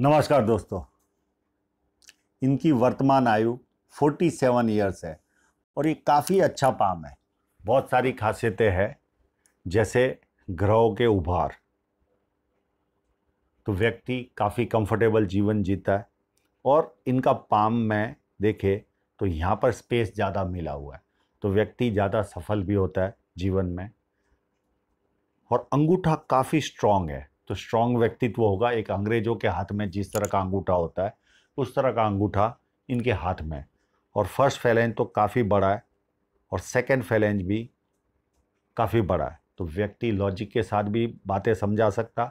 नमस्कार दोस्तों इनकी वर्तमान आयु 47 ईयर्स है और ये काफ़ी अच्छा पाम है बहुत सारी खासियतें हैं जैसे ग्रहों के उभार तो व्यक्ति काफ़ी कंफर्टेबल जीवन जीता है और इनका पाम में देखे तो यहाँ पर स्पेस ज़्यादा मिला हुआ है तो व्यक्ति ज़्यादा सफल भी होता है जीवन में और अंगूठा काफ़ी स्ट्रांग है तो स्ट्रांग व्यक्तित्व होगा एक अंग्रेजों के हाथ में जिस तरह का अंगूठा होता है उस तरह का अंगूठा इनके हाथ में और फर्स्ट फैलेंज तो काफ़ी बड़ा है और सेकेंड फैलेंज भी काफ़ी बड़ा है तो व्यक्ति लॉजिक के साथ भी बातें समझा सकता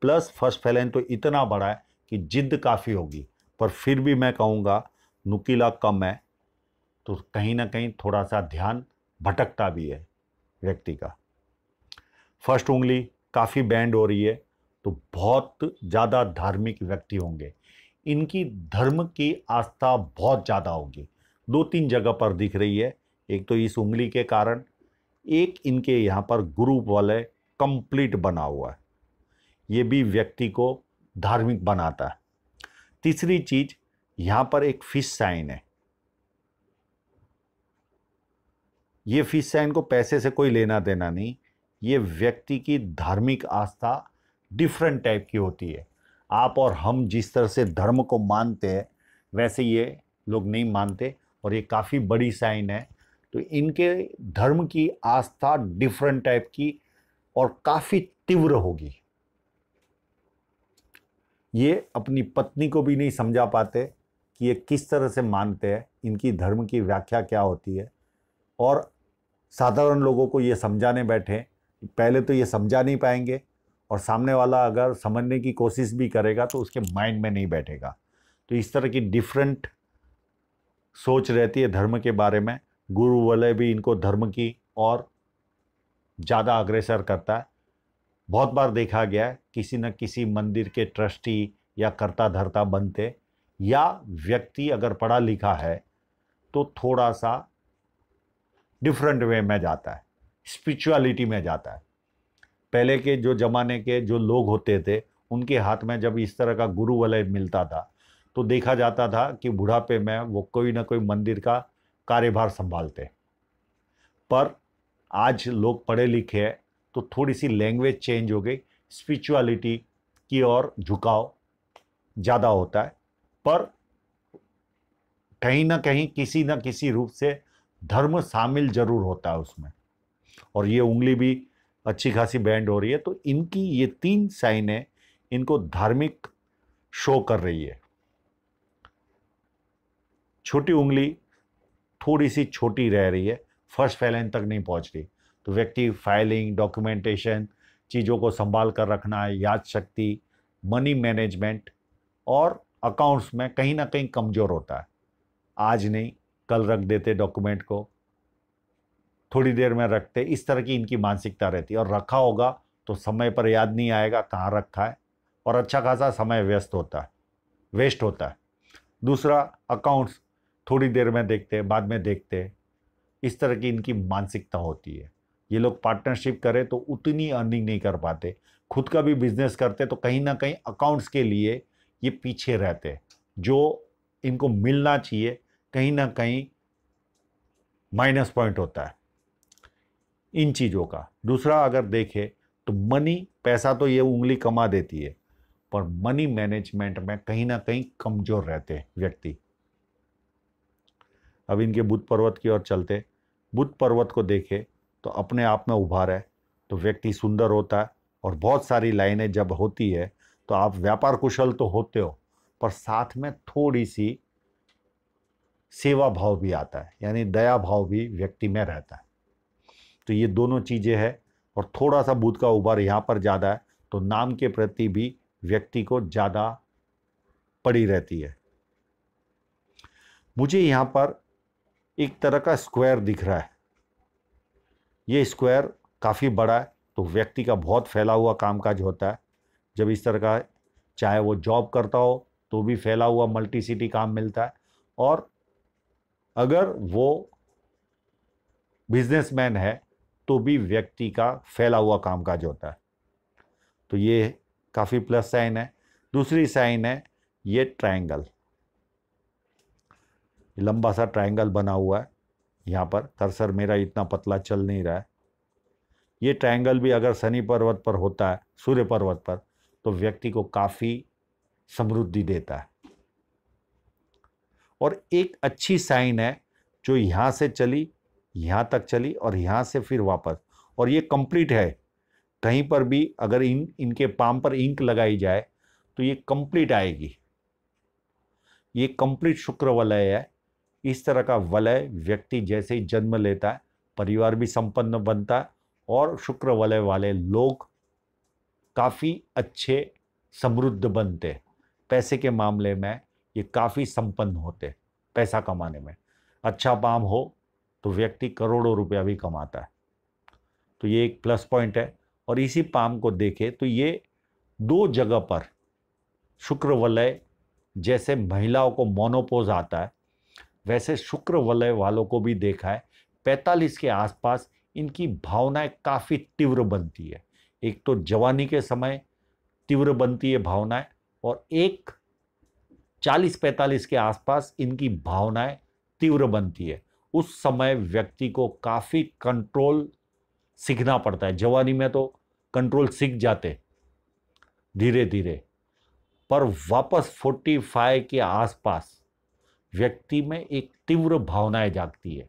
प्लस फर्स्ट फैलेंज तो इतना बड़ा है कि जिद काफ़ी होगी पर फिर भी मैं कहूँगा नुकीला कम है तो कहीं ना कहीं थोड़ा सा ध्यान भटकता भी है व्यक्ति का फर्स्ट उंगली काफ़ी बैंड हो रही है तो बहुत ज़्यादा धार्मिक व्यक्ति होंगे इनकी धर्म की आस्था बहुत ज़्यादा होगी दो तीन जगह पर दिख रही है एक तो इस उंगली के कारण एक इनके यहाँ पर गुरु वाले कंप्लीट बना हुआ है ये भी व्यक्ति को धार्मिक बनाता है तीसरी चीज यहाँ पर एक फिश साइन है ये फिश साइन को पैसे से कोई लेना देना नहीं ये व्यक्ति की धार्मिक आस्था डिफरेंट टाइप की होती है आप और हम जिस तरह से धर्म को मानते हैं वैसे ये लोग नहीं मानते और ये काफ़ी बड़ी साइन है तो इनके धर्म की आस्था डिफरेंट टाइप की और काफ़ी तीव्र होगी ये अपनी पत्नी को भी नहीं समझा पाते कि ये किस तरह से मानते हैं इनकी धर्म की व्याख्या क्या होती है और साधारण लोगों को ये समझाने बैठे पहले तो ये समझा नहीं पाएंगे और सामने वाला अगर समझने की कोशिश भी करेगा तो उसके माइंड में नहीं बैठेगा तो इस तरह की डिफरेंट सोच रहती है धर्म के बारे में गुरु वाले भी इनको धर्म की और ज़्यादा अग्रसर करता है बहुत बार देखा गया है किसी न किसी मंदिर के ट्रस्टी या कर्ता धर्ता बनते या व्यक्ति अगर पढ़ा लिखा है तो थोड़ा सा डिफरेंट वे में जाता है स्पिरिचुअलिटी में जाता है पहले के जो ज़माने के जो लोग होते थे उनके हाथ में जब इस तरह का गुरु वलय मिलता था तो देखा जाता था कि बुढ़ापे में वो कोई ना कोई मंदिर का कार्यभार संभालते पर आज लोग पढ़े लिखे हैं तो थोड़ी सी लैंग्वेज चेंज हो गई स्पिरिचुअलिटी की ओर झुकाव ज़्यादा होता है पर कहीं ना कहीं किसी ना किसी रूप से धर्म शामिल जरूर होता है उसमें और ये उंगली भी अच्छी खासी बैंड हो रही है तो इनकी ये तीन साइनें इनको धार्मिक शो कर रही है छोटी उंगली थोड़ी सी छोटी रह रही है फर्स्ट फैलन तक नहीं पहुंच रही तो व्यक्ति फाइलिंग डॉक्यूमेंटेशन चीज़ों को संभाल कर रखना है याद शक्ति मनी मैनेजमेंट और अकाउंट्स में कहीं ना कहीं कमज़ोर होता है आज नहीं कल रख देते डॉक्यूमेंट को थोड़ी देर में रखते इस तरह की इनकी मानसिकता रहती है और रखा होगा तो समय पर याद नहीं आएगा कहाँ रखा है और अच्छा खासा समय व्यस्त होता है वेस्ट होता है दूसरा अकाउंट्स थोड़ी देर में देखते बाद में देखते इस तरह की इनकी मानसिकता होती है ये लोग पार्टनरशिप करें तो उतनी अर्निंग नहीं कर पाते खुद का भी बिजनेस करते तो कहीं ना कहीं अकाउंट्स के लिए ये पीछे रहते जो इनको मिलना चाहिए कहीं ना कहीं माइनस पॉइंट होता है इन चीज़ों का दूसरा अगर देखें तो मनी पैसा तो ये उंगली कमा देती है पर मनी मैनेजमेंट में कहीं ना कहीं कमज़ोर रहते हैं व्यक्ति अब इनके बुद्ध पर्वत की ओर चलते बुद्ध पर्वत को देखे तो अपने आप में उभार है तो व्यक्ति सुंदर होता है और बहुत सारी लाइनें जब होती है तो आप व्यापार कुशल तो होते हो पर साथ में थोड़ी सी सेवा भाव भी आता है यानी दया भाव भी व्यक्ति में रहता है तो ये दोनों चीज़ें हैं और थोड़ा सा बुध का उबार यहाँ पर ज़्यादा है तो नाम के प्रति भी व्यक्ति को ज़्यादा पड़ी रहती है मुझे यहाँ पर एक तरह का स्क्वायर दिख रहा है ये स्क्वायर काफ़ी बड़ा है तो व्यक्ति का बहुत फैला हुआ कामकाज होता है जब इस तरह का चाहे वो जॉब करता हो तो भी फैला हुआ मल्टी सिटी काम मिलता है और अगर वो बिजनेसमैन है तो भी व्यक्ति का फैला हुआ कामकाज होता है तो ये काफ़ी प्लस साइन है दूसरी साइन है ये ट्रायंगल लंबा सा ट्रायंगल बना हुआ है यहाँ पर कर्सर मेरा इतना पतला चल नहीं रहा है ये ट्रायंगल भी अगर शनि पर्वत पर होता है सूर्य पर्वत पर तो व्यक्ति को काफ़ी समृद्धि देता है और एक अच्छी साइन है जो यहाँ से चली यहाँ तक चली और यहाँ से फिर वापस और ये कंप्लीट है कहीं पर भी अगर इन इनके पाम पर इंक लगाई जाए तो ये कंप्लीट आएगी ये कंप्लीट शुक्र वलय है इस तरह का वलय व्यक्ति जैसे ही जन्म लेता है परिवार भी संपन्न बनता है और शुक्र वलय वाले लोग काफ़ी अच्छे समृद्ध बनते पैसे के मामले में ये काफ़ी संपन्न होते पैसा कमाने में अच्छा पाम हो तो व्यक्ति करोड़ों रुपया भी कमाता है तो ये एक प्लस पॉइंट है और इसी पाम को देखें तो ये दो जगह पर शुक्र वलय जैसे महिलाओं को मोनोपोज आता है वैसे शुक्र वलय वालों को भी देखा है पैंतालीस के आसपास इनकी भावनाएं काफ़ी तीव्र बनती है एक तो जवानी के समय तीव्र बनती है भावनाएं और एक चालीस पैंतालीस के आसपास इनकी भावनाएं तीव्र बनती है उस समय व्यक्ति को काफ़ी कंट्रोल सीखना पड़ता है जवानी में तो कंट्रोल सीख जाते धीरे धीरे पर वापस 45 के आसपास व्यक्ति में एक तीव्र भावनाएं जागती है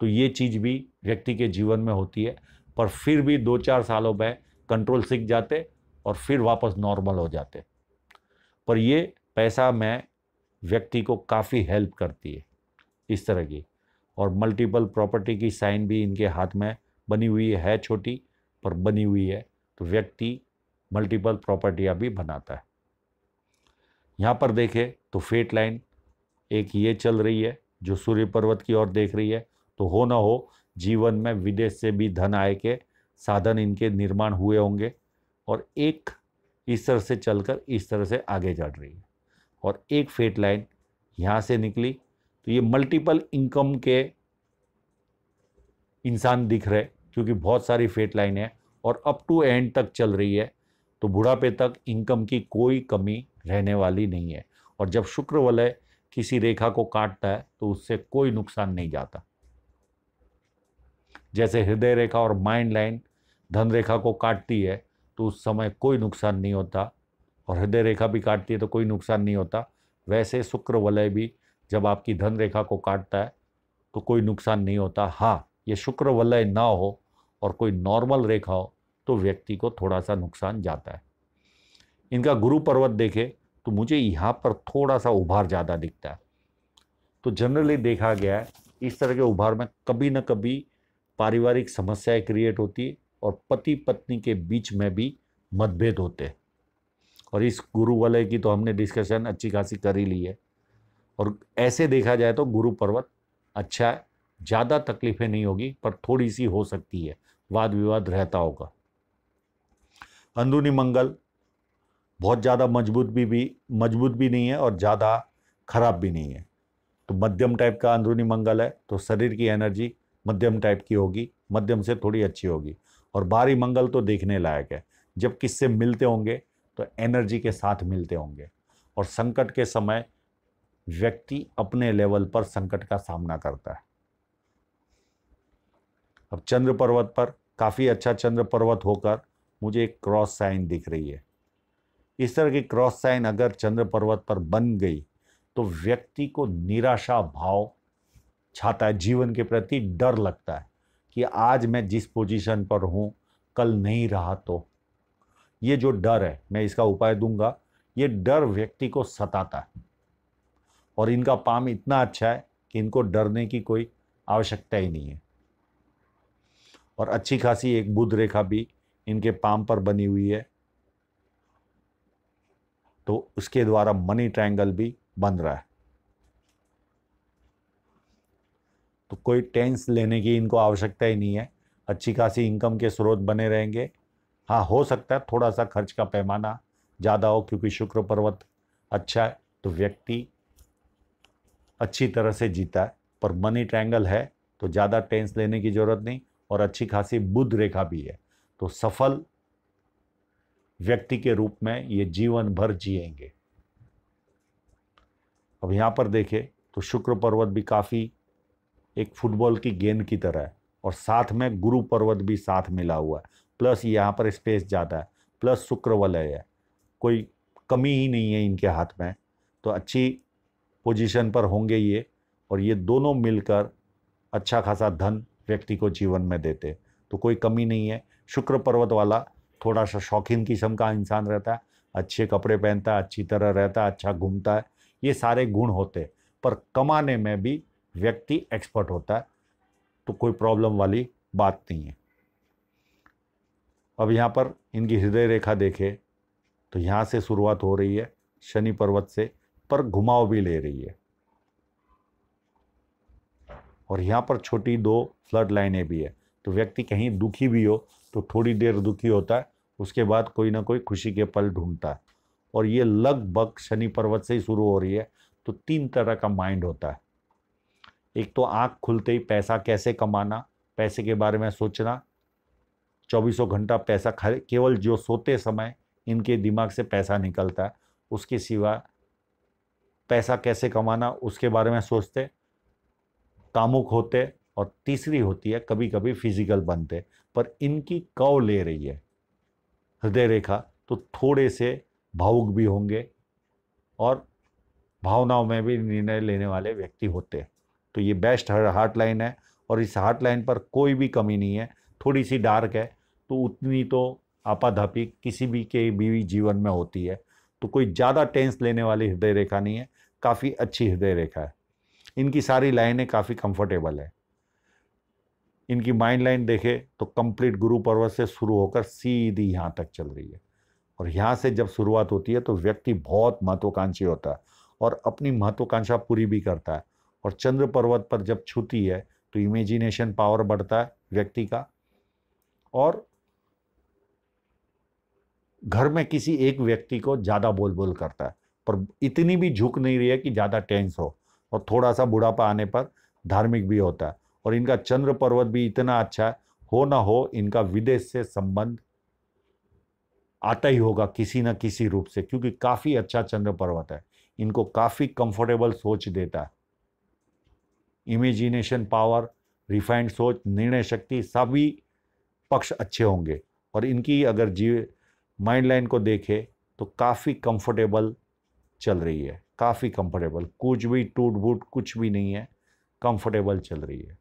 तो ये चीज़ भी व्यक्ति के जीवन में होती है पर फिर भी दो चार सालों में कंट्रोल सीख जाते और फिर वापस नॉर्मल हो जाते पर ये पैसा में व्यक्ति को काफ़ी हेल्प करती है इस तरह की और मल्टीपल प्रॉपर्टी की साइन भी इनके हाथ में बनी हुई है छोटी पर बनी हुई है तो व्यक्ति मल्टीपल प्रॉपर्टियाँ भी बनाता है यहाँ पर देखें तो फेट लाइन एक ये चल रही है जो सूर्य पर्वत की ओर देख रही है तो हो ना हो जीवन में विदेश से भी धन आय के साधन इनके निर्माण हुए होंगे और एक इस तरह से चलकर इस तरह से आगे चढ़ रही है और एक फेट लाइन यहाँ से निकली तो ये मल्टीपल इनकम के इंसान दिख रहे क्योंकि बहुत सारी फेट लाइन है और अप टू एंड तक चल रही है तो बुढ़ापे तक इनकम की कोई कमी रहने वाली नहीं है और जब शुक्र वलय किसी रेखा को काटता है तो उससे कोई नुकसान नहीं जाता जैसे हृदय रेखा और माइंड लाइन धन रेखा को काटती है तो उस समय कोई नुकसान नहीं होता और हृदय रेखा भी काटती है तो कोई नुकसान नहीं होता वैसे शुक्र वलय भी जब आपकी धन रेखा को काटता है तो कोई नुकसान नहीं होता हाँ ये शुक्र वलय ना हो और कोई नॉर्मल रेखा हो तो व्यक्ति को थोड़ा सा नुकसान जाता है इनका गुरु पर्वत देखे तो मुझे यहाँ पर थोड़ा सा उभार ज़्यादा दिखता है तो जनरली देखा गया है इस तरह के उभार में कभी ना कभी पारिवारिक समस्याएं क्रिएट होती है और पति पत्नी के बीच में भी मतभेद होते हैं और इस गुरु वाले की तो हमने डिस्कशन अच्छी खासी कर ही ली है और ऐसे देखा जाए तो गुरु पर्वत अच्छा है ज़्यादा तकलीफें नहीं होगी पर थोड़ी सी हो सकती है वाद विवाद रहता होगा अंदरूनी मंगल बहुत ज़्यादा मजबूत भी भी मजबूत भी नहीं है और ज़्यादा खराब भी नहीं है तो मध्यम टाइप का अंदरूनी मंगल है तो शरीर की एनर्जी मध्यम टाइप की होगी मध्यम से थोड़ी अच्छी होगी और बाहरी मंगल तो देखने लायक है जब किससे मिलते होंगे तो एनर्जी के साथ मिलते होंगे और संकट के समय व्यक्ति अपने लेवल पर संकट का सामना करता है अब चंद्र पर्वत पर काफ़ी अच्छा चंद्र पर्वत होकर मुझे एक क्रॉस साइन दिख रही है इस तरह की क्रॉस साइन अगर चंद्र पर्वत पर बन गई तो व्यक्ति को निराशा भाव छाता है जीवन के प्रति डर लगता है कि आज मैं जिस पोजीशन पर हूँ कल नहीं रहा तो ये जो डर है मैं इसका उपाय दूंगा ये डर व्यक्ति को सताता है और इनका पाम इतना अच्छा है कि इनको डरने की कोई आवश्यकता ही नहीं है और अच्छी खासी एक बुद्ध रेखा भी इनके पाम पर बनी हुई है तो उसके द्वारा मनी ट्रायंगल भी बन रहा है तो कोई टेंस लेने की इनको आवश्यकता ही नहीं है अच्छी खासी इनकम के स्रोत बने रहेंगे हाँ हो सकता है थोड़ा सा खर्च का पैमाना ज़्यादा हो क्योंकि शुक्र पर्वत अच्छा है तो व्यक्ति अच्छी तरह से जीता है पर मनी ट्रैंगल है तो ज़्यादा टेंस लेने की ज़रूरत नहीं और अच्छी खासी बुद्ध रेखा भी है तो सफल व्यक्ति के रूप में ये जीवन भर जिएंगे अब यहाँ पर देखें तो शुक्र पर्वत भी काफ़ी एक फुटबॉल की गेंद की तरह है और साथ में गुरु पर्वत भी साथ मिला हुआ है प्लस यहाँ पर स्पेस ज़्यादा है प्लस शुक्र वलय है कोई कमी ही नहीं है इनके हाथ में तो अच्छी पोजीशन पर होंगे ये और ये दोनों मिलकर अच्छा खासा धन व्यक्ति को जीवन में देते तो कोई कमी नहीं है शुक्र पर्वत वाला थोड़ा सा शौकीन किस्म का इंसान रहता है अच्छे कपड़े पहनता है अच्छी तरह रहता है अच्छा घूमता है ये सारे गुण होते हैं पर कमाने में भी व्यक्ति एक्सपर्ट होता है तो कोई प्रॉब्लम वाली बात नहीं है अब यहाँ पर इनकी हृदय रेखा देखें तो यहाँ से शुरुआत हो रही है शनि पर्वत से पर घुमाव भी ले रही है और यहाँ पर छोटी दो फ्लड लाइनें भी है तो व्यक्ति कहीं दुखी भी हो तो थोड़ी देर दुखी होता है उसके बाद कोई ना कोई खुशी के पल ढूंढता है और ये लगभग शनि पर्वत से ही शुरू हो रही है तो तीन तरह का माइंड होता है एक तो आँख खुलते ही पैसा कैसे कमाना पैसे के बारे में सोचना चौबीसों घंटा पैसा खाली केवल जो सोते समय इनके दिमाग से पैसा निकलता है उसके सिवा पैसा कैसे कमाना उसके बारे में सोचते कामुक होते और तीसरी होती है कभी कभी फिजिकल बनते पर इनकी कव ले रही है हृदय रेखा तो थोड़े से भावुक भी होंगे और भावनाओं में भी निर्णय लेने वाले व्यक्ति होते हैं तो ये बेस्ट हार्ट लाइन है और इस हार्ट लाइन पर कोई भी कमी नहीं है थोड़ी सी डार्क है तो उतनी तो आपाधापी किसी भी के भी जीवन में होती है तो कोई ज़्यादा टेंस लेने वाली हृदय रेखा नहीं है काफ़ी अच्छी हृदय रेखा है इनकी सारी लाइनें काफ़ी कंफर्टेबल है इनकी माइंड लाइन देखे तो कंप्लीट गुरु पर्वत से शुरू होकर सीधी यहाँ तक चल रही है और यहाँ से जब शुरुआत होती है तो व्यक्ति बहुत महत्वाकांक्षी होता है और अपनी महत्वाकांक्षा पूरी भी करता है और चंद्र पर्वत पर जब छूती है तो इमेजिनेशन पावर बढ़ता है व्यक्ति का और घर में किसी एक व्यक्ति को ज़्यादा बोल बोल करता है पर इतनी भी झुक नहीं रही है कि ज़्यादा टेंस हो और थोड़ा सा बुढ़ापा आने पर धार्मिक भी होता है और इनका चंद्र पर्वत भी इतना अच्छा है हो ना हो इनका विदेश से संबंध आता ही होगा किसी न किसी रूप से क्योंकि काफ़ी अच्छा चंद्र पर्वत है इनको काफ़ी कंफर्टेबल सोच देता है इमेजिनेशन पावर रिफाइंड सोच निर्णय शक्ति सभी पक्ष अच्छे होंगे और इनकी अगर जीव माइंड लाइन को देखे तो काफ़ी कंफर्टेबल चल रही है काफ़ी कंफर्टेबल कुछ भी टूट बूट कुछ भी नहीं है कंफर्टेबल चल रही है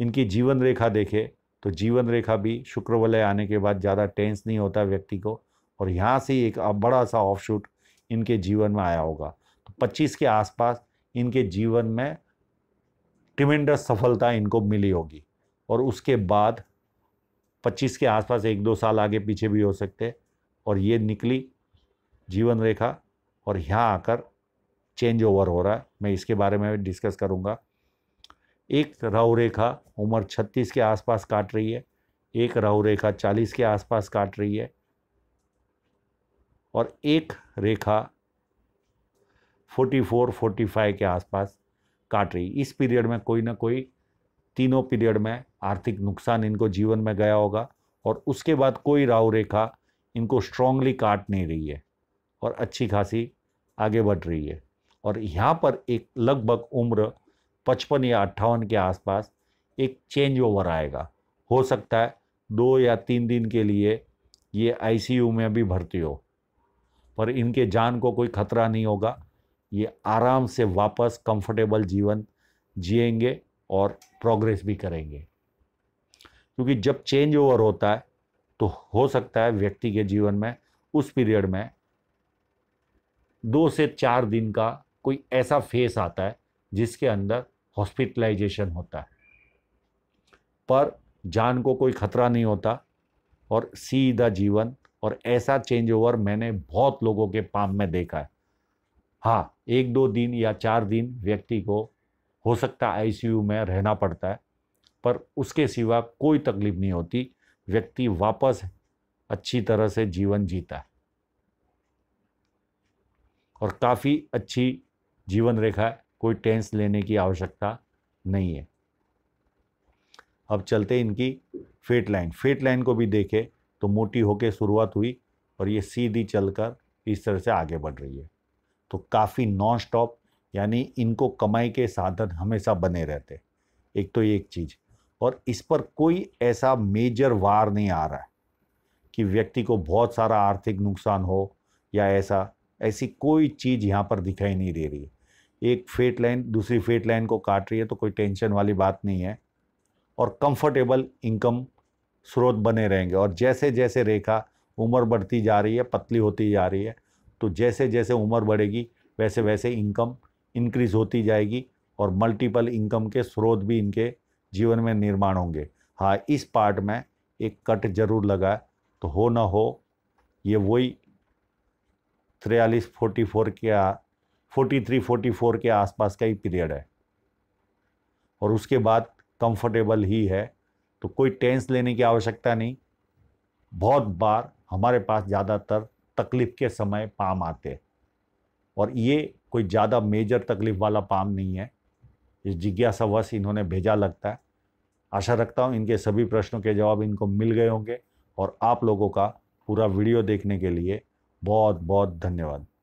इनकी जीवन रेखा देखे तो जीवन रेखा भी शुक्र वलय आने के बाद ज़्यादा टेंस नहीं होता व्यक्ति को और यहाँ से एक बड़ा सा शूट इनके जीवन में आया होगा तो पच्चीस के आसपास इनके जीवन में टिमेंडस सफलता इनको मिली होगी और उसके बाद पच्चीस के आसपास एक दो साल आगे पीछे भी हो सकते हैं और ये निकली जीवन रेखा और यहाँ आकर चेंज ओवर हो रहा है मैं इसके बारे में डिस्कस करूँगा एक राहु रेखा उम्र छत्तीस के आसपास काट रही है एक राहु रेखा चालीस के आसपास काट रही है और एक रेखा फोर्टी फोर फोर्टी फाइव के आसपास काट रही इस पीरियड में कोई ना कोई तीनों पीरियड में आर्थिक नुकसान इनको जीवन में गया होगा और उसके बाद कोई राव रेखा इनको स्ट्रांगली काट नहीं रही है और अच्छी खासी आगे बढ़ रही है और यहाँ पर एक लगभग उम्र पचपन या अट्ठावन के आसपास एक चेंज ओवर आएगा हो सकता है दो या तीन दिन के लिए ये आईसीयू में भी भर्ती हो पर इनके जान को कोई खतरा नहीं होगा ये आराम से वापस कंफर्टेबल जीवन जिएंगे और प्रोग्रेस भी करेंगे क्योंकि जब चेंज ओवर होता है तो हो सकता है व्यक्ति के जीवन में उस पीरियड में दो से चार दिन का कोई ऐसा फेस आता है जिसके अंदर हॉस्पिटलाइजेशन होता है पर जान को कोई खतरा नहीं होता और सीधा जीवन और ऐसा चेंज ओवर मैंने बहुत लोगों के पाम में देखा है हाँ एक दो दिन या चार दिन व्यक्ति को हो सकता है आईसीयू में रहना पड़ता है पर उसके सिवा कोई तकलीफ नहीं होती व्यक्ति वापस अच्छी तरह से जीवन जीता है और काफ़ी अच्छी जीवन रेखा है कोई टेंस लेने की आवश्यकता नहीं है अब चलते इनकी फेट लाइन फेट लाइन को भी देखें तो मोटी होके शुरुआत हुई और ये सीधी चलकर इस तरह से आगे बढ़ रही है तो काफ़ी नॉन स्टॉप यानी इनको कमाई के साधन हमेशा बने रहते एक तो एक चीज़ और इस पर कोई ऐसा मेजर वार नहीं आ रहा है कि व्यक्ति को बहुत सारा आर्थिक नुकसान हो या ऐसा ऐसी कोई चीज़ यहाँ पर दिखाई नहीं दे रही है एक फेट लाइन दूसरी फेट लाइन को काट रही है तो कोई टेंशन वाली बात नहीं है और कंफर्टेबल इनकम स्रोत बने रहेंगे और जैसे जैसे रेखा उम्र बढ़ती जा रही है पतली होती जा रही है तो जैसे जैसे उम्र बढ़ेगी वैसे वैसे इनकम इंक्रीज़ होती जाएगी और मल्टीपल इनकम के स्रोत भी इनके जीवन में निर्माण होंगे हाँ इस पार्ट में एक कट जरूर लगा तो हो ना हो ये वही तिरयालीस फोर्टी फोर के फोर्टी थ्री फोर्टी फोर के आसपास का ही पीरियड है और उसके बाद कंफर्टेबल ही है तो कोई टेंस लेने की आवश्यकता नहीं बहुत बार हमारे पास ज़्यादातर तकलीफ़ के समय पाम आते और ये कोई ज़्यादा मेजर तकलीफ वाला पाम नहीं है इस जिज्ञासावश इन्होंने भेजा लगता है आशा रखता हूँ इनके सभी प्रश्नों के जवाब इनको मिल गए होंगे और आप लोगों का पूरा वीडियो देखने के लिए बहुत बहुत धन्यवाद